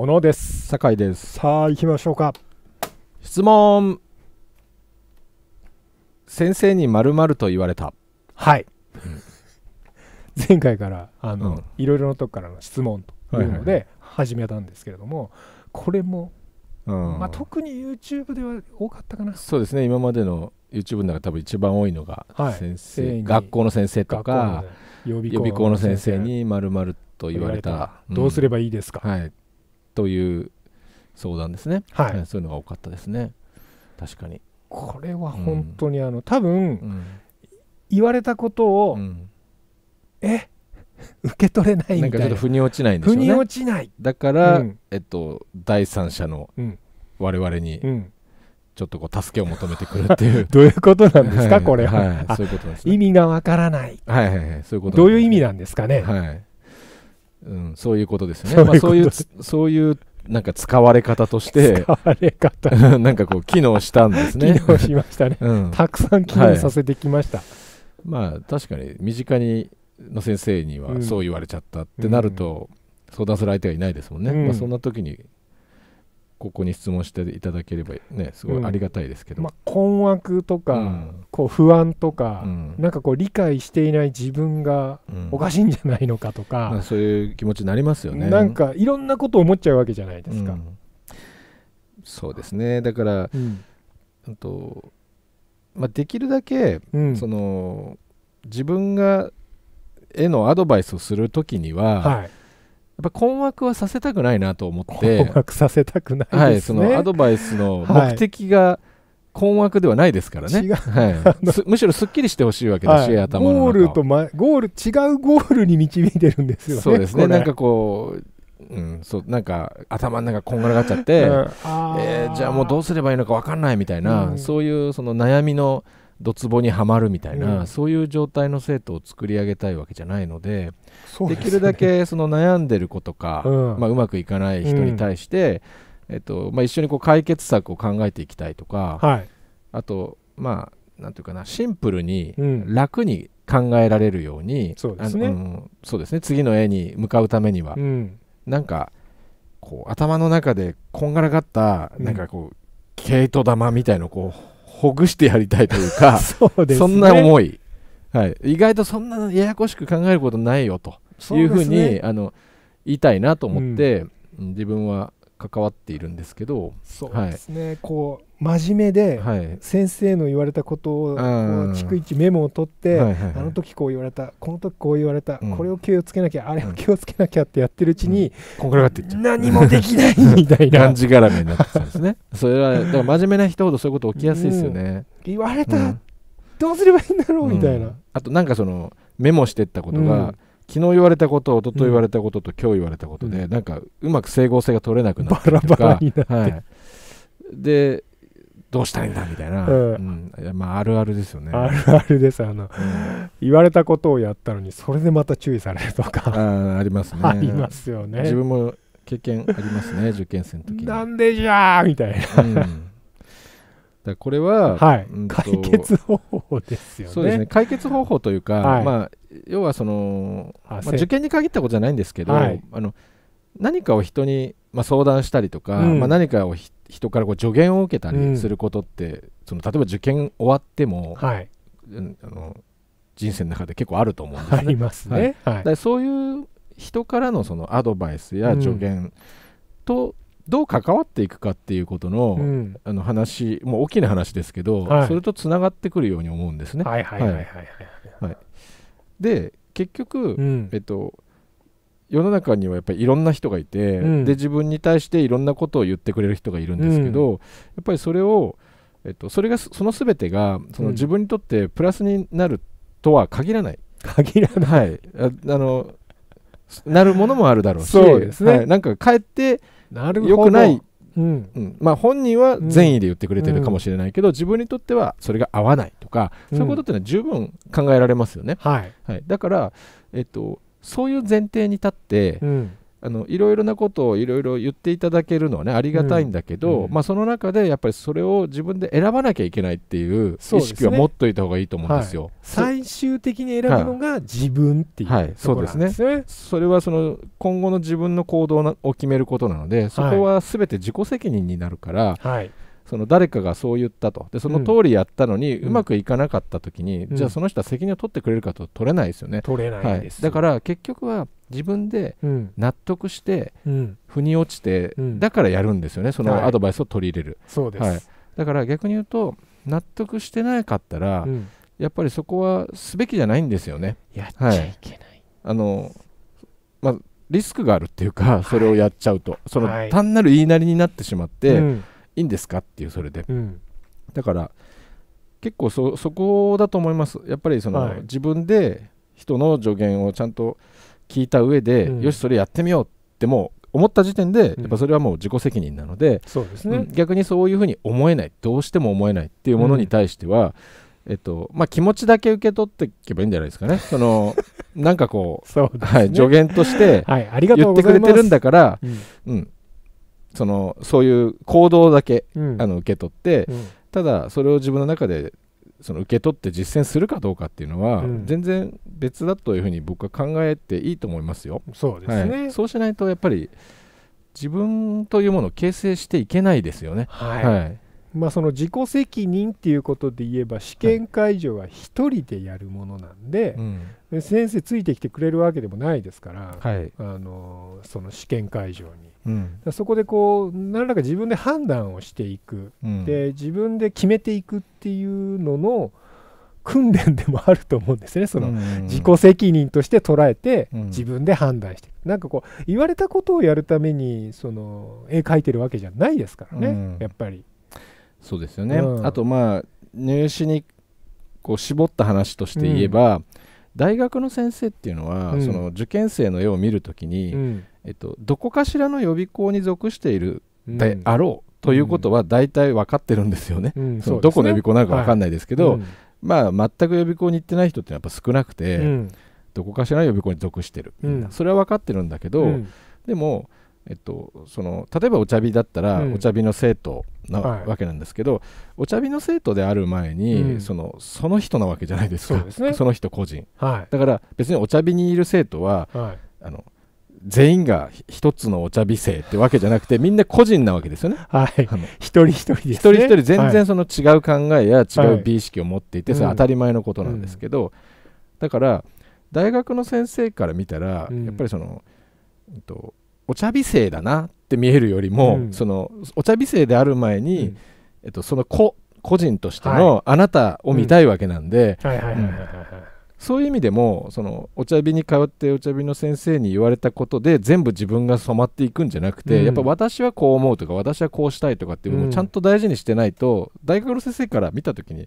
小野です酒井ですさあ行きましょうか質問先生にまると言われたはい、うん、前回からあの、うん、いろいろなとこからの質問というので始めたんですけれども、これも、うん、まあ、特に YouTube では多かったかなそうですね今までの YouTube の中多分一番多いのが、はい、先生学校の先生とか予備校の先生にまると言われた、うん、どうすればいいですか、はい、という相談ですね、はい、そういうのが多かったですね確かにこれは本当にあの、うん、多分、うん、言われたことを、うん、え 受け取れないみたいななんかちょっと腑に落ちないんでしょね腑に落ちないだから、うん、えっと第三者の我々に、ちょっとこう助けを求めてくるっていう どういうことなんですか、これは、はい、そういうことです、ね、意味がわからないはいはいはいそういうこと、どういう意味なんですかねはいうん、そういうことですね。まあ、そういう、そういうなんか使われ方として、使われ方 なんかこう、機能したんですね。機能しましたね。うん、たくさん機能させてきました。はい、まあ、確かに、身近にの先生にはそう言われちゃったってなると、相談する相手がいないですもんね。うん、まあ、そんな時にここに質問していただければねすごいありがたいですけど、うん、まあ、困惑とか、うん、こう不安とか、うん、なんかこう理解していない自分がおかしいんじゃないのかとか、うん、そういう気持ちになりますよねなんかいろんなことを思っちゃうわけじゃないですか、そうですねだから、うんとまあ、できるだけ、その自分がへのアドバイスをするときには、はいやっぱ困惑はさせたくないなと思って困惑させたくない、ね、はい、そのアドバイスの目的が困惑ではないですからね、はい、むしろすっきりしてほしいわけだし、はい、頭のゴールと、ま、ゴール違うゴールに導いてるんですよねそうですねなんかこううん、そうなんか頭の中こんがらがっちゃって、うん、えー、じゃあもうどうすればいいのか分かんないみたいな、うん、そういうその悩みのドツボにはまるみたいな、うん、そういう状態の生徒を作り上げたいわけじゃないのでで、ね,、きるだけその悩んでる子とか、うん、まあ、うまくいかない人に対して、うん、えっとまあ、一緒にこう解決策を考えていきたいとか、はい、あとまあなんていうかなシンプルに楽に考えられるように、そうですね、うん、そうですね次の絵に向かうためには、うん、なんかこう頭の中でこんがらがったなんかこう、毛糸玉みたいのこうほぐしてやりたいというか そ、ね、そんな思い、はい、意外とそんなややこしく考えることないよというふうに、ね、あの言いたいなと思って、うん、自分は関わっているんですけどそうですね、はい、こう真面目で先生の言われたことを逐一メモを取って、あの時こう言われたこの時こう言われた、これを気をつけなきゃあれを気をつけなきゃってやってるうちに、何もできないみたいな感じ絡めになってたんですねそれはだから真面目な人ほどそういうこと起きやすいですよね、言われた、どうすればいいんだろうみたいな、あとなんかそのメモしてったことが、昨日言われたこと一昨日言われたことと、うん、今日言われたことで、うん、なんかうまく整合性が取れなくなってバラバラになって、はい、でどうしたらいいんだみたいな、うんうん、まあ、あるあるですよねあるあるですあの、言われたことをやったのにそれでまた注意されるとかあありますねありますよね自分も経験ありますね受験生の時なんでじゃーみたいな、だこれは、はい、うん、解決方法ですよね。そうですね解決方法というか、はい、まあ、要はその、まあ、受験に限ったことじゃないんですけど、はい、あの何かを人に、まあ、相談したりとか、うん、まあ、何かを人からこう助言を受けたりすることって、うん、その例えば受験終わっても、はい、あの人生の中で結構あると思うんですね。ありますね。はい、だそういう人からのそのアドバイスや助言と、どう関わっていくかっていうことのうん、あの話もう大きな話ですけど、はい、それとつながってくるように思うんですね。はいはいはいはい、はい、で結局、うん、えっと世の中にはやっぱりいろんな人がいて、うん、で自分に対していろんなことを言ってくれる人がいるんですけど、やっぱりそれを、えっと、それがその全てがその自分にとってプラスになるとは限らない。限らない、あの なるものもあるだろうしそうですね、ね、はい、なんかかえってなるほどよくない、うんうんまあ、本人は善意で言ってくれてるかもしれないけど、うん、自分にとってはそれが合わないとか、うん、そういうことっていうのは十分考えられますよね。はいはい、だから、えっと、そういう前提に立って、うんあのいろいろなことをいろいろ言っていただけるのはねありがたいんだけど、うん、まあ、その中でやっぱりそれを自分で選ばなきゃいけないっていう意識は持っといた方がいいと思うんですよ。すねはい、最終的に選ぶのが自分っていう、はい、はい、そうですね、それはその今後の自分の行動を決めることなのでそこは全て自己責任になるから。はいその誰かがそう言ったとでその通りやったのに、うまくいかなかった時に、うん、じゃあその人は責任を取ってくれるかと取れないですよね。取れない、はい、だから結局は自分で納得して、腑に落ちて、だからやるんですよねそのアドバイスを取り入れる、そうです、はい、だから逆に言うと納得してなかったら、やっぱりそこはすべきじゃないんですよねやっちゃいけない、はい、あのまあリスクがあるっていうかそれをやっちゃうと、はい、その単なる言いなりになってしまって、はい、いいんですかっていうそれで、うん、だから結構そこだと思いますやっぱりその、はい、自分で人の助言をちゃんと聞いた上で、うん、よしそれやってみようってもう思った時点で、やっぱそれはもう自己責任なので、うす、ね、逆にそういうふうに思えないどうしても思えないっていうものに対しては、えっとまあ、気持ちだけ受け取っていけばいいんじゃないですかね。そのなんかこう、ね、はい、助言として言ってくれてるんだから、はい、ううん、そのそういう行動だけ、うん、あの受け取って、うん、ただそれを自分の中でその受け取って実践するかどうかっていうのは、うん、全然別だというふうに僕は考えていいと思いますよ。そうですね、はい、そうしないとやっぱり自分というものを形成していけないですよね。はい、はい、まあ、その自己責任っていうことで言えば試験会場は1人でやるものなんではいうん、先生ついてきてくれるわけでもないですから、はい、あのその試験会場に、うん、そこでこう何らか自分で判断をしていく、うん、で自分で決めていくっていうのの訓練でもあると思うんですねその自己責任として捉えて自分で判断してうん、なんかこう言われたことをやるためにその絵描いてるわけじゃないですからね、やっぱり。そうですよね、うん、あとまあ入試にこう絞った話として言えば、うん、大学の先生っていうのは、うん、その受験生の絵を見るときに、えっと、どこかしらの予備校に属しているであろうということは大体分かってるんですよね。そのどこの予備校なのか分かんないですけど、はい、まあ、全く予備校に行ってない人ってやっぱ少なくて、どこかしらの予備校に属してる、それは分かってるんだけど、でもえっと、その例えばお茶日だったら、お茶火の生徒なわけなんですけど、うんお茶火の生徒である前に、うん、そのその人なわけじゃないですか、ね、その人個人、はい、だから別にお茶火にいる生徒は、はい、あの全員が一つのお茶美生ってわけじゃなくてみんな個人なわけですよね。はい、あの一人一人です、ね、一人一人全然その違う考えや違う美意識を持っていて、それは当たり前のことなんですけど、うん、だから大学の先生から見たら、やっぱりその、えっとお茶美声だなって見えるよりも、うん、そのお茶美声である前に、うん、えっと、その個個人としてのあなたを見たいわけなんで。そういう意味でもそのお茶火に通ってお茶火の先生に言われたことで全部自分が染まっていくんじゃなくて、うん、やっぱ私はこう思うとか私はこうしたいとかっていうのをちゃんと大事にしてないと、大学の先生から見た時に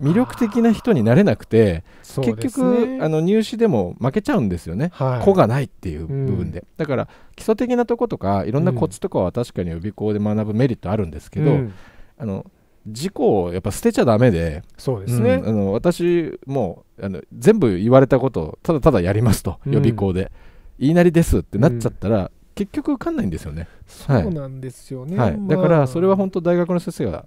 魅力的な人になれなくて、ね、結局あの入試でも負けちゃうんですよね、はい、子がないっていう部分で、うん、だから基礎的なとことかいろんなコツとかは確かに予備校で学ぶメリットあるんですけど、うん、あの事故をやっぱ捨てちゃだめでそうですね、うん、あの私もあの全部言われたことをただただやりますと予備校で、言いなりですってなっちゃったら、結局受かんないんですよねそうなんですよね、はい、はいまあ、だからそれは本当大学の先生が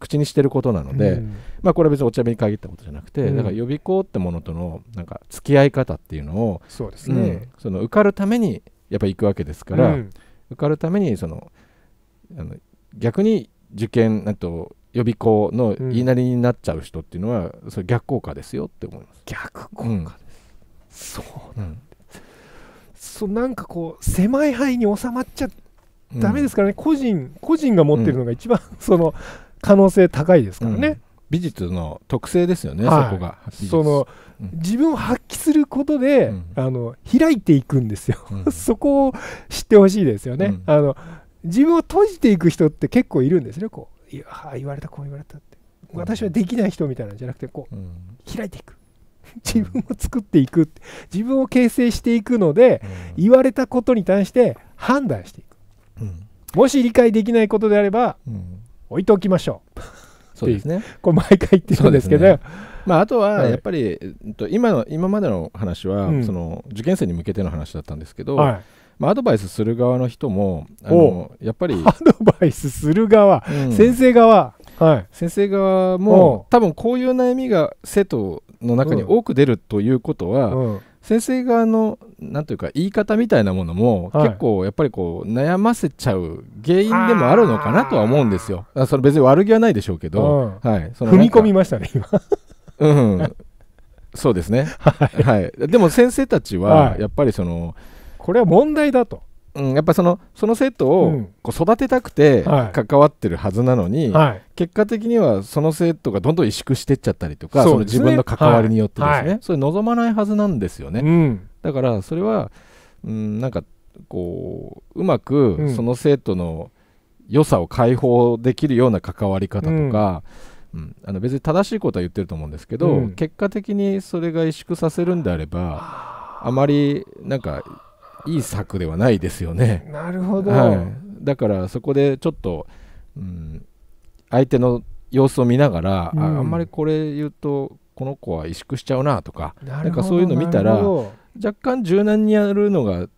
口にしてることなので、うん、まあ、これは別にお茶目に限ったことじゃなくて、うん、だから予備校ってものとのなんか付き合い方っていうのをそうですね、ねその受かるためにやっぱ行くわけですから、受かるためにそのあの逆に受験あと予備校の言いなりになっちゃう人っていうのは、それ逆効果ですよって思います。逆効果です、そうなんそうなんかこう狭い範囲に収まっちゃダメですからね、うん、個人個人が持ってるのが一番、うん、その可能性高いですからね、うん、美術の特性ですよね、はい、そこがその、うん、自分を発揮することで、うん、あの開いていくんですよ、そこを知ってほしいですよね、あの自分を閉じていく人って結構いるんですねこういや言われたこう言われたって私はできない人みたいなんじゃなくてこう、開いていく 自分を作っていく自分を形成していくので、言われたことに対して判断していく、もし理解できないことであれば、置いておきましょう。そうですね。こう毎回言ってるんですけど、まあ、あとはやっぱり、はい、今の今までの話は、うん、その受験生に向けての話だったんですけど、はい、まあ、アドバイスする側の人もあのやっぱり アドバイスする側、うん、先生側、はい、先生側も多分こういう悩みが生徒の中に多く出るということは、うん先生側のなんというか言い方みたいなものも、結構やっぱりこう悩ませちゃう原因でもあるのかなとは思うんですよ。あそれ別に悪気はないでしょうけど、うん、はい、その踏み込みましたね今。うん、そうですね、はい、はい、でも先生たちはやっぱりその、これは問題だとうん、やっぱそのその生徒をこう育てたくて関わってるはずなのに、うんはい、結果的にはその生徒がどんどん萎縮してっちゃったりとか、ね、その自分の関わりによってですね、はいはい、それ望まないはずなんですよね、うん、だからそれは、うん、なんかこううまくその生徒の良さを解放できるような関わり方とか、うん、あの別に正しいことは言ってると思うんですけど、結果的にそれが萎縮させるんであればあまりなんかいい策ではないですよね。なるほど、はい、だからそこでちょっと、うん、相手の様子を見ながら、うん、ああんまりこれ言うとこの子は萎縮しちゃうなとかなんかそういうの見たら若干柔軟にやるのが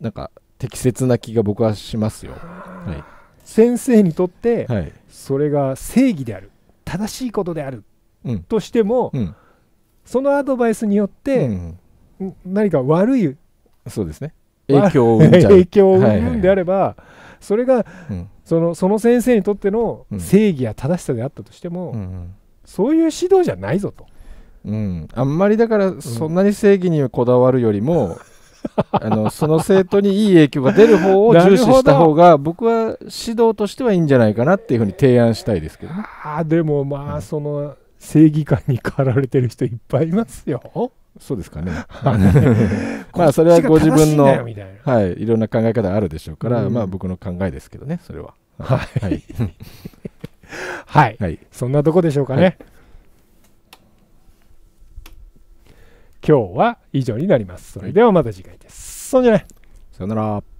なんか適切な気が僕はしますよ。はい、先生にとって、はい、それが正義である正しいことである、うん、としても、うん、そのアドバイスによって、うん、何か悪いそうですね影響を生ん影響を生むんであれば、はいはいはい、それが、うん、そのその先生にとっての正義や正しさであったとしても、うん、そういう指導じゃないぞと、うん、あんまりだからそんなに正義にこだわるよりも、あのその生徒にいい影響が出る方を重視した方が僕は指導としてはいいんじゃないかなっていうふうに提案したいですけどあでもまあ、その正義感に駆られてる人いっぱいいますよそうですかね。まあそれはご自分のい,、はい、いろんな考え方あるでしょうから、うん、まあ僕の考えですけどね、それは。はい。はい、はい、そんなとこでしょうかね、はい。今日は以上になります。それではまた次回です。そうじゃない。さよなら。